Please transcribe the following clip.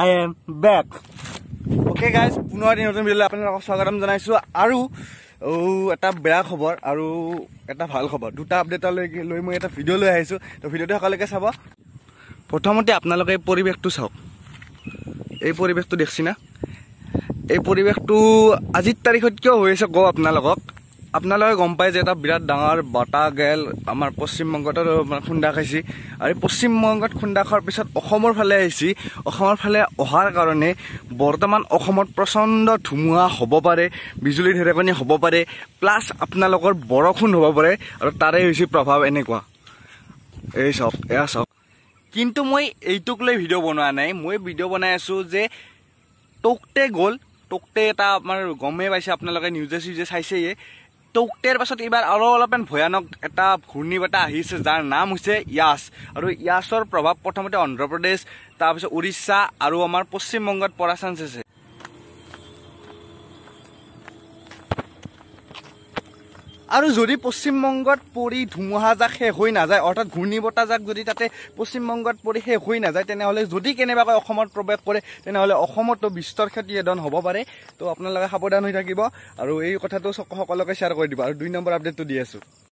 I am back okay guys পুনৰ নতুন ভিডিঅ'লৈ আপোনালোকক স্বাগতম জনাইছোঁ আৰু এটা বেয়া খবৰ আৰু এটা ভাল খবৰ দুটা আপডেটলৈ লৈ মই এটা ভিডিঅ' লৈ আহিছোঁ তো ভিডিঅ'টো সকলোকে চাব প্ৰথমতে আপোনালোকে এই পৰিৱেশটো চাওক এই পৰিৱেশটো দেখিছিনা এই পৰিৱেশটো আজিৰ তাৰিখত কিয় হৈ আছে কওঁ আপোনালোকক আপোনালোকে গম পায় যে এটা বিৰাট ডাঙৰ বাটা গেল আমাৰ পশ্চিমবঙ্গত খুন্দা খাইছি আৰ পশ্চিমবংগত খুন্দা খোৱাৰ পিছত অসমৰ ফালে আহিছি অসমৰ ফালে অহাৰ কাৰণে বৰ্তমান অসমত প্ৰচণ্ড ধুমুহা হব পাৰে বিজুলী ঢেৰেকনি হব পাৰে প্লাছ আপোনালোকৰ বৰষুণ হব পাৰে আৰু তাৰে হৈছে প্ৰভাৱ এনেকুৱা এই সব এয়া সব কিন্তু মই এইটোক লৈ ভিডিঅ' বনোৱা নাই মই ভিডিঅ' বনাই আছোঁ যে টোকতে গ'ল টোকতে এটা আমাৰ গমেই পাইছে আপোনালোকে নিউজে চিউজে চাইছেয়ে টৌক্টেৰ পাছত এইবাৰ আৰু অলপমান ভয়ানক এটা ঘূৰ্ণী বতাহ আহিছে যাৰ নাম হৈছে য়াছ আৰু য়াছৰ প্ৰভাৱ প্ৰথমতে অন্ধ্ৰপ্ৰদেশ তাৰপিছত উৰিষ্যা আৰু আমাৰ পশ্চিমবংগত পৰা চান্স আছে আৰু যদি পশ্চিমবংগত পৰি ধুমুহা যাক শেষ হৈ নাযায় অৰ্থাৎ ঘূৰ্ণিবতাজাক যদি তাতে পশ্চিমবংগত পৰি শেষ হৈ নাযায় তেনেহ'লে যদি কেনেবাকৈ অসমত প্ৰৱেশ কৰে তেনেহ'লে অসমতো বিস্তৰ ক্ষতি এদন হ'ব পাৰে তো আপোনালোকে সাৱধান হৈ থাকিব আৰু এই কথাটো সকলোকে শ্বেয়াৰ কৰি দিব আৰু দুই নম্বৰ আপডেটটো দি আছোঁ